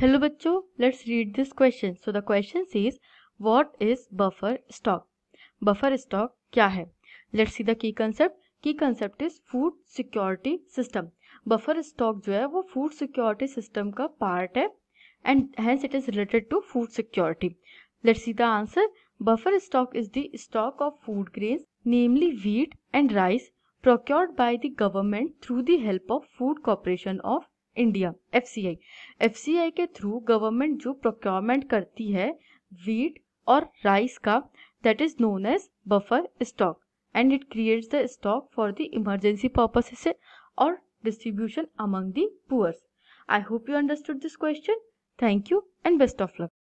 hello बच्चों let's read this question so the question is what is buffer stock buffer stock क्या है let's see the key concept key concept is food security system buffer stock जो है वो food security system का part है and hence it is related to food security let's see the answer buffer stock is the stock of food grain namely wheat and rice procured by the government through the help of food corporation of India F I के through government जो procurement करती है wheat और rice का that is known as buffer stock and it creates the stock for the emergency purposes और distribution among the poors I hope you understood this question thank you and best of luck